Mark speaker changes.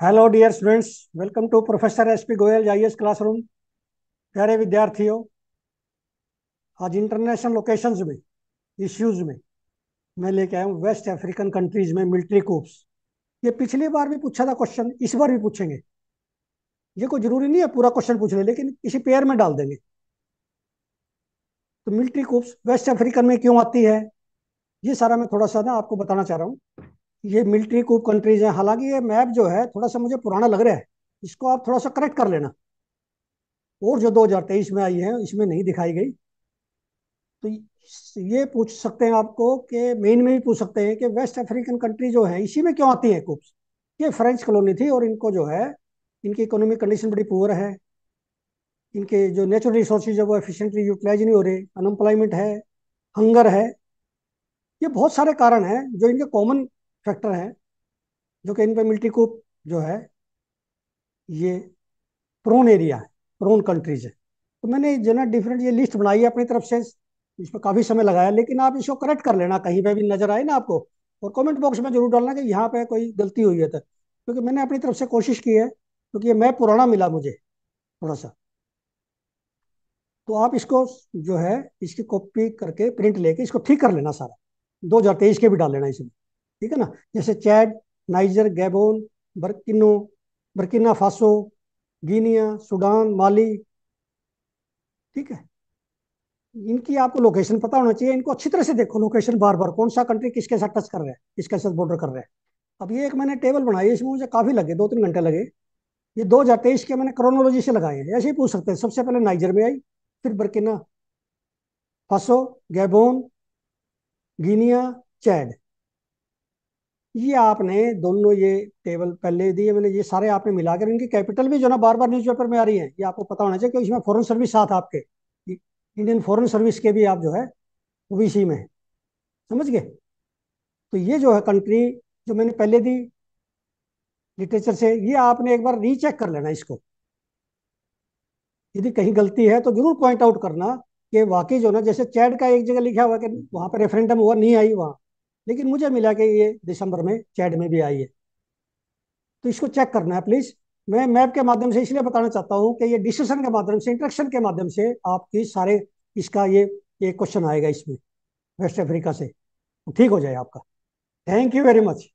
Speaker 1: hello dear students welcome to professor S P Goyal S classroom प्यारे विद्यार्थियों आज international locations में इश्यूज में मैं लेके आया हूँ वेस्ट अफ्रीकन कंट्रीज में मिलिट्री कोप्स ये पिछली बार भी पूछा था क्वेश्चन इस बार भी पूछेंगे ये कोई जरूरी नहीं है पूरा क्वेश्चन पूछ ले, लेकिन इसी पेयर में डाल देंगे तो मिलिट्री कोप्स वेस्ट अफ्रीकन में क्यों आती है ये सारा मैं थोड़ा सा ना आपको बताना चाह रहा हूँ ये मिलिट्री कूप कंट्रीज हैं हालांकि ये मैप जो है थोड़ा सा मुझे पुराना लग रहा है इसको आप थोड़ा सा करेक्ट कर लेना और जो 2023 में आई है इसमें नहीं दिखाई गई तो ये पूछ सकते हैं आपको कि मेन में भी पूछ सकते हैं कि वेस्ट अफ्रीकन कंट्री जो है इसी में क्यों आती है कूप्स ये फ्रेंच कॉलोनी थी और इनको जो है इनकी इकोनॉमिक कंडीशन बड़ी पुअर है इनके जो नेचुरल रिसोर्सेज है वो एफिशिएंटली यूटिलाइज नहीं हो रहे अनएम्प्लॉयमेंट है हंगर है ये बहुत सारे कारण हैं जो इनके कॉमन फैक्टर हैं जो कि इनपेबिलिटी को जो है ये प्रोन एरिया है प्रोन कंट्रीज है तो मैंने जनरल डिफरेंट ये लिस्ट बनाई है अपनी तरफ से इसमें काफ़ी समय लगाया लेकिन आप इसको करेक्ट कर लेना कहीं पे भी नजर आए ना आपको और कमेंट बॉक्स में जरूर डालना कि यहाँ पे कोई गलती हुई है तो क्योंकि मैंने अपनी तरफ से कोशिश की है क्योंकि ये मैं पुराना मिला मुझे थोड़ा सा तो आप इसको जो है इसकी कॉपी करके प्रिंट लेके इसको ठीक कर लेना सारा दो के भी डाल लेना इसमें ठीक है ना जैसे Chad Niger Gabon Burkina Burkina Faso Guinea Sudan Mali ठीक है इनकी आपको लोकेशन पता होना चाहिए इनको अच्छी तरह से देखो लोकेशन बार बार कौन सा कंट्री किसके साथ टच कर रहा है किसके साथ बॉर्डर कर रहा है अब ये एक मैंने टेबल बनाई इसमें मुझे काफ़ी लगे दो तीन घंटे लगे ये दो हज़ार तेईस के मैंने क्रोनोलॉजी से लगाए हैं ऐसे ही पूछ सकते हैं सबसे पहले नाइजर में आई फिर Burkina Faso Gabon Guinea Chad ये आपने दोनों ये टेबल पहले दिए मैंने ये सारे आपने मिलाकर इनकी कैपिटल भी जो ना बार बार न्यूज़पेपर में आ रही है ये आपको पता होना चाहिए क्योंकि इसमें फॉरेन सर्विस साथ आपके इंडियन फॉरेन सर्विस के भी आप जो है ओबीसी में समझ गए तो ये जो है कंट्री जो मैंने पहले दी लिटरेचर से ये आपने एक बार रीचेक कर लेना इसको यदि कहीं गलती है तो जरूर पॉइंट आउट करना कि वाकई जो ना जैसे चैट का एक जगह लिखा हुआ कि वहां पर रेफरेंडम हुआ नहीं आई वहां लेकिन मुझे मिला कि ये दिसंबर में चैट में भी आई है तो इसको चेक करना है प्लीज मैं मैप के माध्यम से इसलिए बताना चाहता हूँ कि ये डिस्कशन के माध्यम से इंट्रक्शन के माध्यम से आपकी सारे इसका ये ये क्वेश्चन आएगा इसमें वेस्ट अफ्रीका से तो ठीक हो जाए आपका थैंक यू वेरी मच